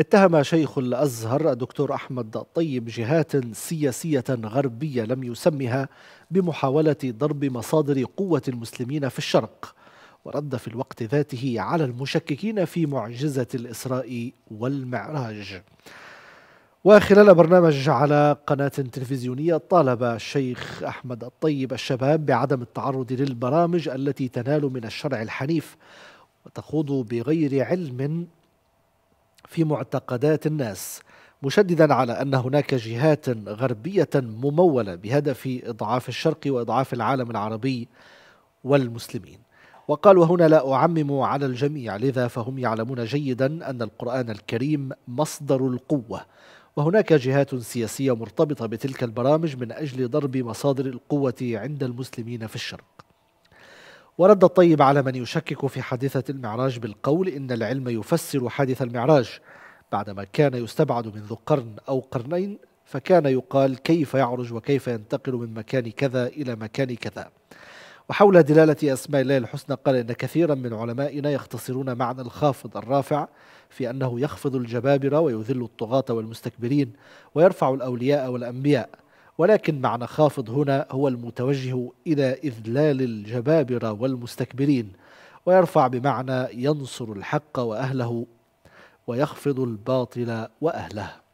اتهم شيخ الازهر الدكتور احمد طيب جهات سياسيه غربيه لم يسمها بمحاوله ضرب مصادر قوه المسلمين في الشرق ورد في الوقت ذاته على المشككين في معجزه الاسراء والمعراج وخلال برنامج على قناة تلفزيونية طالب الشيخ أحمد الطيب الشباب بعدم التعرض للبرامج التي تنال من الشرع الحنيف وتخوض بغير علم في معتقدات الناس مشددا على ان هناك جهات غربيه مموله بهدف اضعاف الشرق واضعاف العالم العربي والمسلمين وقال وهنا لا اعمم على الجميع لذا فهم يعلمون جيدا ان القران الكريم مصدر القوه وهناك جهات سياسيه مرتبطه بتلك البرامج من اجل ضرب مصادر القوه عند المسلمين في الشرق ورد الطيب على من يشكك في حادثة المعراج بالقول إن العلم يفسر حادث المعراج بعدما كان يستبعد منذ قرن أو قرنين فكان يقال كيف يعرج وكيف ينتقل من مكان كذا إلى مكان كذا وحول دلالة أسماء الله الحسنى قال إن كثيرا من علمائنا يختصرون معنى الخافض الرافع في أنه يخفض الجبابرة ويذل الطغاة والمستكبرين ويرفع الأولياء والأنبياء ولكن معنى خافض هنا هو المتوجه إلى إذلال الجبابرة والمستكبرين ويرفع بمعنى ينصر الحق وأهله ويخفض الباطل وأهله